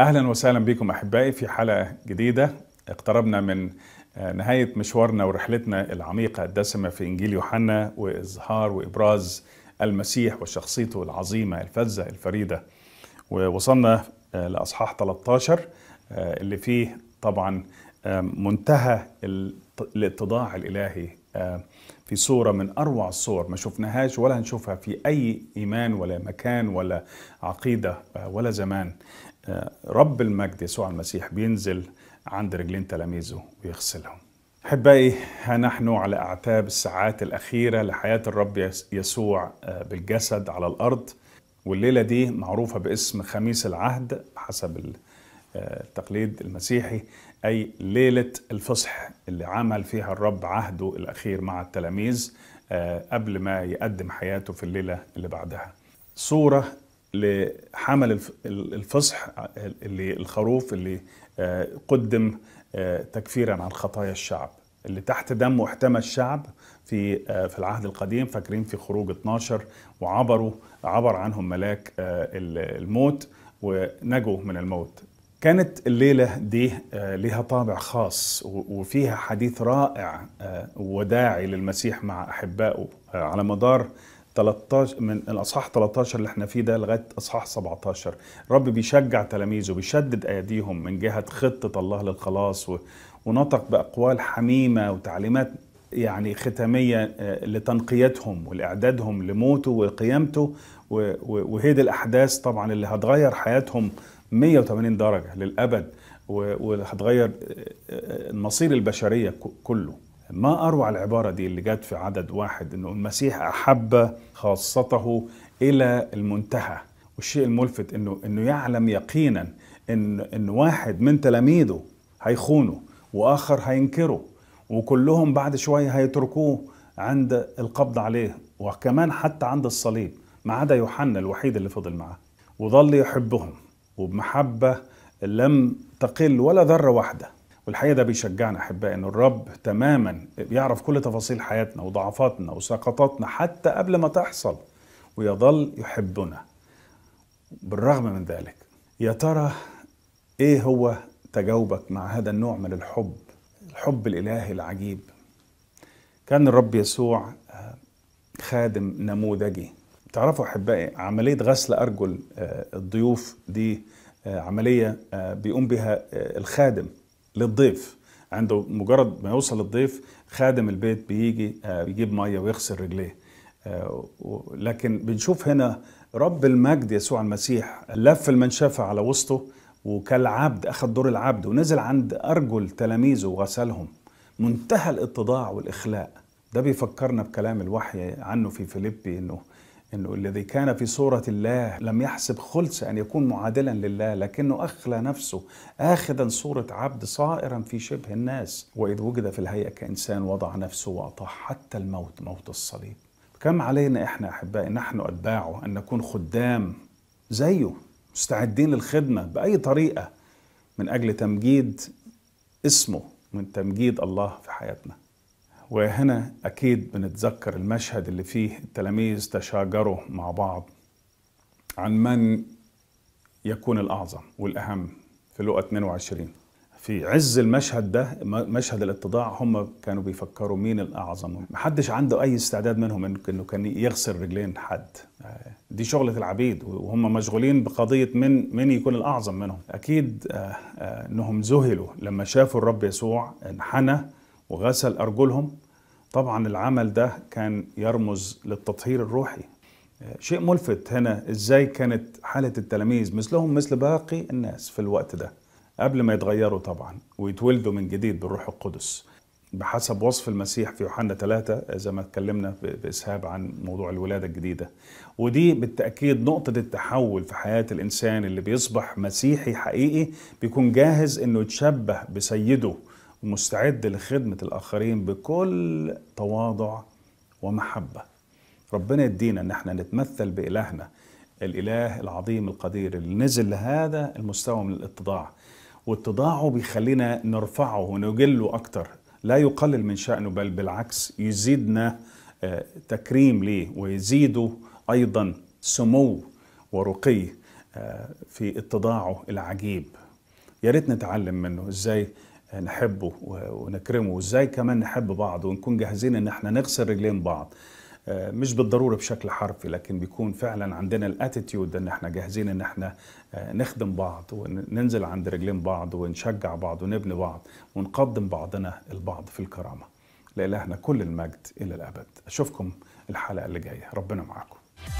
اهلا وسهلا بكم احبائي في حلقه جديده اقتربنا من آه، نهايه مشوارنا ورحلتنا العميقه الدسمه في انجيل يوحنا واظهار وابراز المسيح وشخصيته العظيمه الفذه الفريده ووصلنا آه، لاصحاح 13 آه، اللي فيه طبعا منتهى الاتضاع الالهي في صورة من أروع الصور ما شفناهاش ولا هنشوفها في أي إيمان ولا مكان ولا عقيدة ولا زمان آه، رب المجد يسوع المسيح بينزل عند رجلين تلاميذه ويغسلهم أحبائي ها نحن على أعتاب الساعات الأخيرة لحياة الرب يسوع آه، بالجسد على الأرض والليلة دي معروفة باسم خميس العهد حسب آه، التقليد المسيحي أي ليلة الفصح اللي عمل فيها الرب عهده الأخير مع التلاميذ قبل ما يقدم حياته في الليلة اللي بعدها صورة لحمل الفصح اللي الخروف اللي آه، قدم آه، تكفيرا عن خطايا الشعب اللي تحت دمه احتمى الشعب في آه، في العهد القديم فاكرين في خروج 12 وعبروا عبر عنهم ملاك الموت ونجوا من الموت كانت الليلة دي لها طابع خاص وفيها حديث رائع وداعي للمسيح مع أحبائه على مدار 13 من الاصحاح 13 اللي احنا فيه ده لغايه اصحاح 17 الرب بيشجع تلاميذه بيشدد ايديهم من جهه خطه الله للخلاص و... ونطق باقوال حميمه وتعليمات يعني ختاميه آه، لتنقيتهم ولاعدادهم لموته وقيامته و... وهي دي الاحداث طبعا اللي هتغير حياتهم 180 درجه للابد وهتغير آه، آه، مصير البشريه كله ما أروع العبارة دي اللي جت في عدد واحد أنه المسيح أحب خاصته إلى المنتهى والشيء الملفت أنه, إنه يعلم يقينا أن, إن واحد من تلاميذه هيخونه وآخر هينكره وكلهم بعد شوية هيتركوه عند القبض عليه وكمان حتى عند الصليب ما عدا يوحنا الوحيد اللي فضل معاه وظل يحبهم وبمحبة لم تقل ولا ذرة واحدة والحقيقه ده بيشجعنا احبائي ان الرب تماما بيعرف كل تفاصيل حياتنا وضعفاتنا وسقطاتنا حتى قبل ما تحصل ويظل يحبنا بالرغم من ذلك يا ترى ايه هو تجاوبك مع هذا النوع من الحب الحب الالهي العجيب كان الرب يسوع آه، خادم نموذجي تعرفوا احبائي عمليه غسل ارجل آه، الضيوف دي آه، عمليه بيقوم بها الخادم للضيف عنده مجرد ما يوصل الضيف خادم البيت بيجي آه، بيجيب ميه ويغسل رجليه آه، لكن بنشوف هنا رب المجد يسوع المسيح لف المنشفة على وسطه وكالعبد أخذ دور العبد ونزل عند أرجل تلاميذه وغسلهم منتهى الاتضاع والإخلاء ده بيفكرنا بكلام الوحي عنه في فيليبي إنه انه الذي كان في صوره الله لم يحسب خلص ان يكون معادلا لله لكنه اخلى نفسه اخذا صوره عبد صائرا في شبه الناس واذ وجد في الهيئه كانسان وضع نفسه واطاع حتى الموت موت الصليب كم علينا احنا احبائي نحن اتباعه ان نكون خدام زيه مستعدين للخدمه باي طريقه من اجل تمجيد اسمه من تمجيد الله في حياتنا وهنا أكيد بنتذكر المشهد اللي فيه التلاميذ تشاجروا مع بعض عن من يكون الأعظم والأهم في لقا 22 في عز المشهد ده مشهد الاتضاع هم كانوا بيفكروا مين الأعظم محدش عنده أي استعداد منهم إنه كان يغسل رجلين حد آه، دي شغلة العبيد وهم مشغولين بقضية من من يكون الأعظم منهم أكيد آه، آه، إنهم ذهلوا لما شافوا الرب يسوع انحنى وغسل أرجلهم طبعا العمل ده كان يرمز للتطهير الروحي آه، شيء ملفت هنا ازاي كانت حالة التلاميذ مثلهم مثل باقي الناس في الوقت ده قبل ما يتغيروا طبعا ويتولدوا من جديد بالروح القدس بحسب وصف المسيح في يوحنا ثلاثة آه، زي ما اتكلمنا بإسهاب عن موضوع الولادة الجديدة ودي بالتأكيد نقطة التحول في حياة الإنسان اللي بيصبح مسيحي حقيقي بيكون جاهز إنه يتشبه بسيده ومستعد لخدمة الآخرين بكل تواضع ومحبة ربنا يدينا ان احنا نتمثل بإلهنا الإله العظيم القدير اللي نزل لهذا المستوى من الاتضاع واتضاعه بيخلينا نرفعه ونجله أكتر لا يقلل من شأنه بل بالعكس يزيدنا آه، تكريم ليه ويزيده أيضا سمو ورقي آه، في اتضاعه العجيب يا ريت نتعلم منه ازاي نحبه ونكرمه وازاي كمان نحب بعض ونكون جاهزين ان احنا نغسل رجلين بعض آه، مش بالضروره بشكل حرفي لكن بيكون فعلا عندنا الاتيتيود ان احنا جاهزين ان احنا آه، نخدم بعض وننزل عند رجلين بعض ونشجع بعض ونبني بعض ونقدم بعضنا البعض في الكرامه لالهنا كل المجد الى الابد اشوفكم الحلقه اللي جايه ربنا معاكم